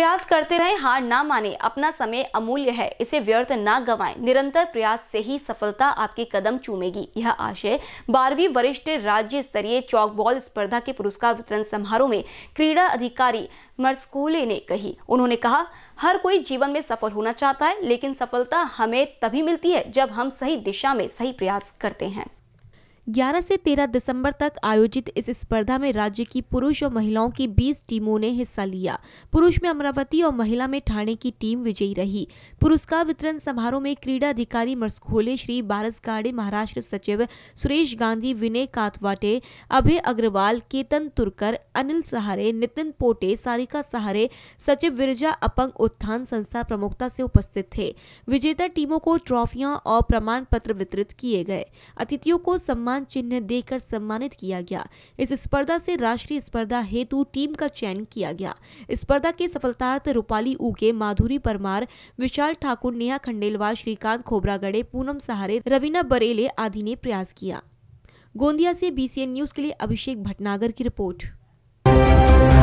प्रयास करते रहें हार ना माने अपना समय अमूल्य है इसे व्यर्थ ना गवाएं निरंतर प्रयास से ही सफलता आपके कदम चूमेगी यह आशय बारहवीं वरिष्ठ राज्य स्तरीय चौकबॉल स्पर्धा के पुरस्कार वितरण समारोह में क्रीड़ा अधिकारी मर्सकोले ने कही उन्होंने कहा हर कोई जीवन में सफल होना चाहता है लेकिन सफलता हमें तभी मिलती है जब हम सही दिशा में सही प्रयास करते हैं 11 से 13 दिसंबर तक आयोजित इस स्पर्धा में राज्य की पुरुष और महिलाओं की 20 टीमों ने हिस्सा लिया पुरुष में अमरावती और महिला में ठाणे की टीम विजयी रही पुरस्कार वितरण समारोह में क्रीडा अधिकारी मर्सखोले श्री बारसगाड़े महाराष्ट्र सचिव सुरेश गांधी विनय कातवाटे अभय अग्रवाल केतन तुरकर अनिल सहारे नितिन पोटे सारिका सहारे सचिव विरजा अपंग उत्थान संस्था प्रमुखता से उपस्थित थे विजेता टीमों को ट्रॉफिया और प्रमाण पत्र वितरित किए गए अतिथियों को सम्मान सम्मान चिन्ह देकर सम्मानित किया गया इस स्पर्धा से राष्ट्रीय स्पर्धा हेतु टीम का चयन किया गया स्पर्धा के सफलतार्थ रूपाली उके माधुरी परमार विशाल ठाकुर नेहा खंडेलवाल श्रीकांत खोबरागढ़े पूनम सहारे रवीना बरेले आदि ने प्रयास किया गोंदिया से बीसीएन न्यूज के लिए अभिषेक भटनागर की रिपोर्ट